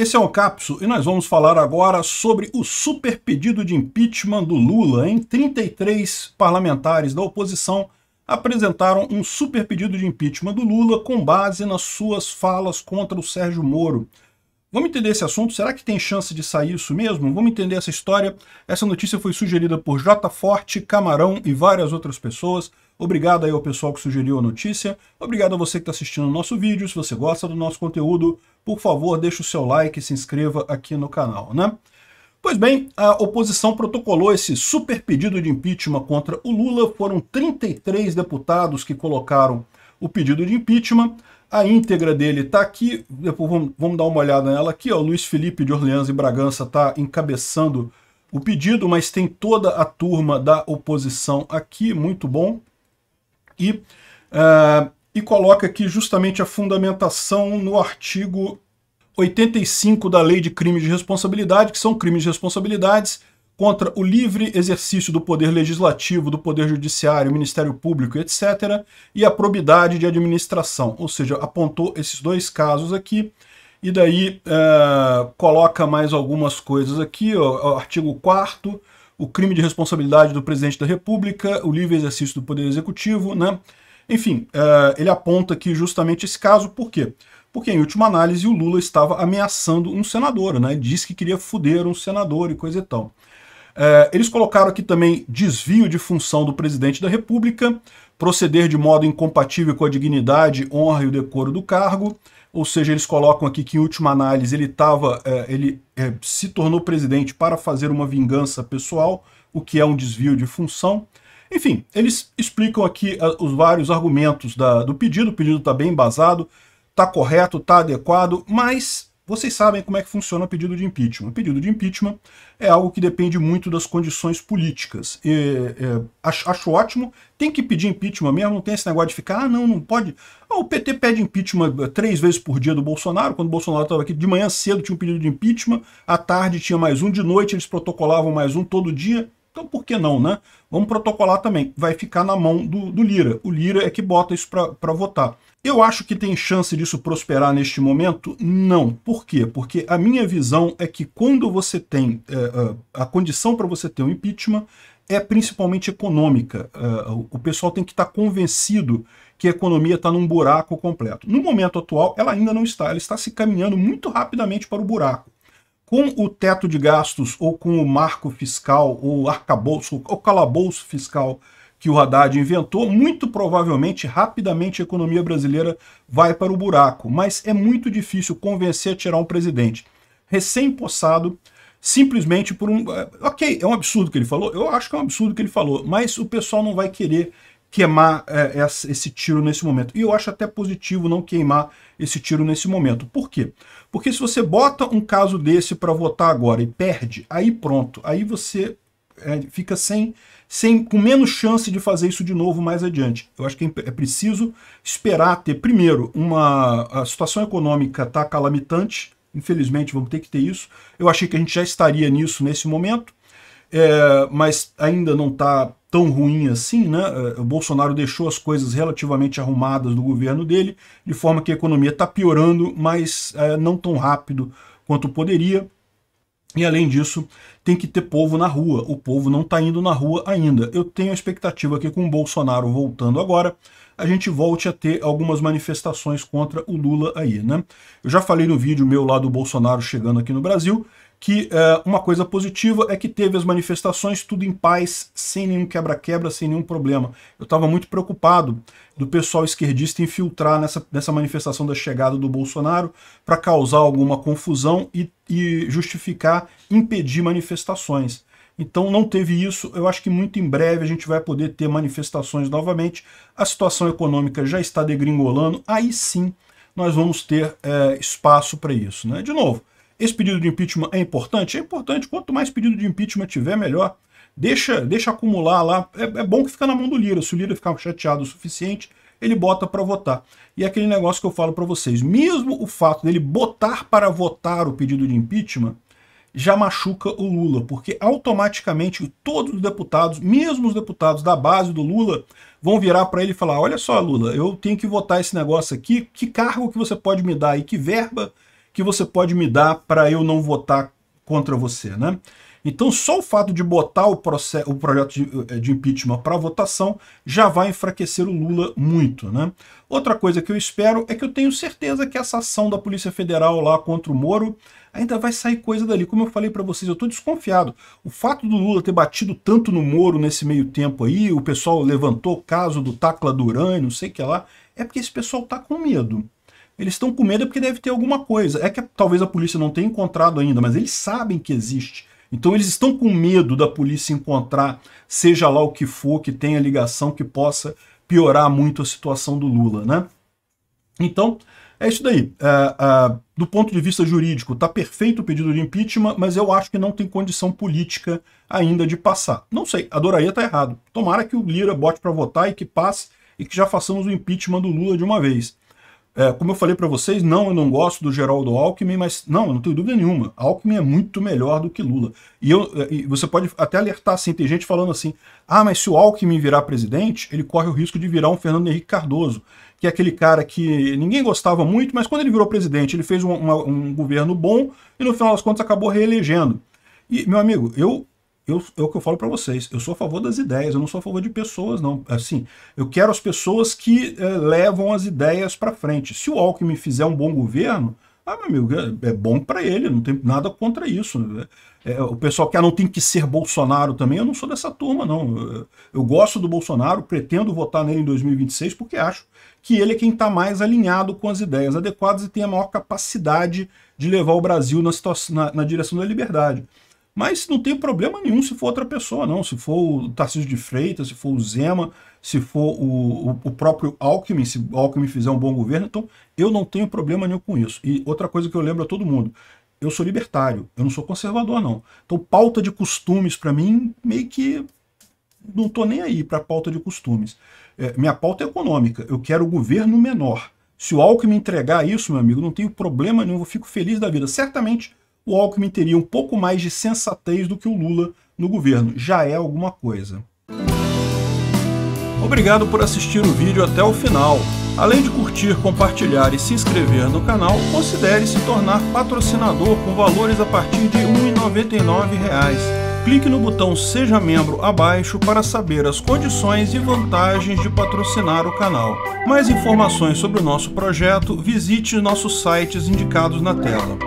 Esse é o Capso e nós vamos falar agora sobre o super pedido de impeachment do Lula, em 33 parlamentares da oposição apresentaram um super pedido de impeachment do Lula com base nas suas falas contra o Sérgio Moro. Vamos entender esse assunto? Será que tem chance de sair isso mesmo? Vamos entender essa história. Essa notícia foi sugerida por J. Forte, Camarão e várias outras pessoas. Obrigado aí ao pessoal que sugeriu a notícia. Obrigado a você que está assistindo o nosso vídeo. Se você gosta do nosso conteúdo, por favor, deixe o seu like e se inscreva aqui no canal, né? Pois bem, a oposição protocolou esse super pedido de impeachment contra o Lula. Foram 33 deputados que colocaram o pedido de impeachment. A íntegra dele está aqui, depois vamos, vamos, dar uma olhada nela aqui. Ó. O Luiz Felipe de Orleans e Bragança está encabeçando o pedido, mas tem toda a turma da oposição aqui, muito bom. E, uh, e coloca aqui justamente a fundamentação no artigo 85 da Lei de Crimes de Responsabilidade, que são crimes de responsabilidades contra o livre exercício do poder legislativo, do poder judiciário, Ministério Público, etc., e a probidade de administração. Ou seja, apontou esses dois casos aqui, e daí é, coloca mais algumas coisas aqui, ó, artigo 4 o crime de responsabilidade do presidente da República, o livre exercício do poder executivo, né? Enfim, é, ele aponta aqui justamente esse caso, por quê? Porque, em última análise, o Lula estava ameaçando um senador, né? Diz que queria foder um senador e coisa e tal. É, eles colocaram aqui também desvio de função do presidente da República, proceder de modo incompatível com a dignidade, honra e o decoro do cargo. Ou seja, eles colocam aqui que, em última análise, ele, tava, é, ele é, se tornou presidente para fazer uma vingança pessoal, o que é um desvio de função. Enfim, eles explicam aqui os vários argumentos da, do pedido, o pedido está bem embasado, está correto, está adequado, mas vocês sabem como é que funciona o pedido de impeachment. O pedido de impeachment é algo que depende muito das condições políticas. E, é, acho, acho, ótimo, tem que pedir impeachment mesmo, não tem esse negócio de ficar, ah, não, não pode. Ah, o PT pede impeachment é, três vezes por dia do Bolsonaro, quando o Bolsonaro estava aqui, de manhã cedo tinha um pedido de impeachment, à tarde tinha mais um, de noite eles protocolavam mais um todo dia, então por que não, né? Vamos protocolar também. Vai ficar na mão do, do Lira. O Lira é que bota isso para votar. Eu acho que tem chance disso prosperar neste momento? Não. Por quê? Porque a minha visão é que quando você tem é, é a condição para você ter um impeachment é principalmente econômica. É, o pessoal tem que estar tá convencido que a economia está num buraco completo. No momento atual, ela ainda não está. Ela está se caminhando muito rapidamente para o buraco com o teto de gastos ou com o marco fiscal ou arcabouço ou calabouço fiscal que o Haddad inventou, muito provavelmente, rapidamente, a economia brasileira vai para o buraco. Mas é muito difícil convencer a tirar um presidente recém-possado, simplesmente por um... Eh, ok, é um absurdo que ele falou, eu acho que é um absurdo que ele falou, mas o pessoal não vai querer queimar é, esse tiro nesse momento. E eu acho até positivo não queimar esse tiro nesse momento. Por quê? Porque se você bota um caso desse para votar agora e perde, aí pronto, aí você é, fica sem, sem, com menos chance de fazer isso de novo mais adiante. Eu acho que é, é preciso esperar ter, primeiro, uma a situação econômica tá calamitante, infelizmente vamos ter que ter isso. Eu achei que a gente já estaria nisso nesse momento, é, mas ainda não está tão ruim assim, né? É, o Bolsonaro deixou as coisas relativamente arrumadas no governo dele, de forma que a economia está piorando, mas é, não tão rápido quanto poderia. E além disso, tem que ter povo na rua. O povo não está indo na rua ainda. Eu tenho a expectativa que com o Bolsonaro voltando agora, a gente volte a ter algumas manifestações contra o Lula aí, né? Eu já falei no vídeo meu lá do Bolsonaro chegando aqui no Brasil que eh, uma coisa positiva é que teve as manifestações tudo em paz, sem nenhum quebra-quebra, sem nenhum problema. Eu estava muito preocupado do pessoal esquerdista infiltrar nessa, nessa manifestação da chegada do Bolsonaro para causar alguma confusão e, e justificar impedir manifestações. Então não teve isso, eu acho que muito em breve a gente vai poder ter manifestações novamente. A situação econômica já está degringolando, aí sim nós vamos ter é, espaço para isso. Né? De novo, esse pedido de impeachment é importante? É importante. Quanto mais pedido de impeachment tiver, melhor. Deixa, deixa acumular lá. É, é bom que fica na mão do Lira. Se o Lira ficar chateado o suficiente, ele bota para votar. E é aquele negócio que eu falo para vocês, mesmo o fato dele botar para votar o pedido de impeachment, já machuca o Lula, porque automaticamente todos os deputados, mesmo os deputados da base do Lula, vão virar para ele e falar, olha só Lula, eu tenho que votar esse negócio aqui, que cargo que você pode me dar e que verba que você pode me dar para eu não votar contra você, né? Então só o fato de botar o, processo, o projeto de, eh, de impeachment para votação já vai enfraquecer o Lula muito, né? Outra coisa que eu espero é que eu tenho certeza que essa ação da Polícia Federal lá contra o Moro ainda vai sair coisa dali. Como eu falei para vocês, eu estou desconfiado. O fato do Lula ter batido tanto no Moro nesse meio tempo aí, o pessoal levantou o caso do Tacla Duran e não sei o que lá, é porque esse pessoal tá com medo. Eles estão com medo é porque deve ter alguma coisa. É que talvez a polícia não tenha encontrado ainda, mas eles sabem que existe. Então eles estão com medo da polícia encontrar, seja lá o que for, que tenha ligação, que possa piorar muito a situação do Lula, né? Então, é isso daí. Uh, uh, do ponto de vista jurídico, está perfeito o pedido de impeachment, mas eu acho que não tem condição política ainda de passar. Não sei, adoraria estar tá errado. Tomara que o Lira bote para votar e que passe e que já façamos o impeachment do Lula de uma vez. É, como eu falei para vocês, não, eu não gosto do Geraldo Alckmin, mas não, eu não tenho dúvida nenhuma. Alckmin é muito melhor do que Lula. E, eu, é, e você pode até alertar assim, tem gente falando assim, ah, mas se o Alckmin virar presidente, ele corre o risco de virar um Fernando Henrique Cardoso, que é aquele cara que ninguém gostava muito, mas quando ele virou presidente, ele fez um, uma, um governo bom e no final das contas acabou reelegendo. E, meu amigo, eu eu, é o que eu falo para vocês, eu sou a favor das ideias, eu não sou a favor de pessoas, não. Assim, eu quero as pessoas que é, levam as ideias para frente. Se o Alckmin fizer um bom governo, ah, meu amigo, é, é bom para ele, não tem nada contra isso. É, é o pessoal que ah, não tem que ser Bolsonaro também, eu não sou dessa turma, não. Eu, eu gosto do Bolsonaro, pretendo votar nele em 2026, porque acho que ele é quem está mais alinhado com as ideias adequadas e tem a maior capacidade de levar o Brasil na, situação, na, na direção da liberdade. Mas não tem problema nenhum se for outra pessoa, não. Se for o Tarcísio de Freitas, se for o Zema, se for o, o, o próprio Alckmin, se Alckmin fizer um bom governo, então eu não tenho problema nenhum com isso. E outra coisa que eu lembro a todo mundo, eu sou libertário, eu não sou conservador, não. Então pauta de costumes, para mim, meio que não tô nem aí para pauta de costumes. É, minha pauta é econômica, eu quero o governo menor. Se o Alckmin entregar isso, meu amigo, não tenho problema nenhum, eu fico feliz da vida. Certamente o Alckmin teria um pouco mais de sensatez do que o Lula no governo. Já é alguma coisa. Obrigado por assistir o vídeo até o final. Além de curtir, compartilhar e se inscrever no canal, considere se tornar patrocinador com valores a partir de R$ 1,99 clique no botão Seja Membro abaixo para saber as condições e vantagens de patrocinar o canal. Mais informações sobre o nosso projeto, visite nossos sites indicados na tela.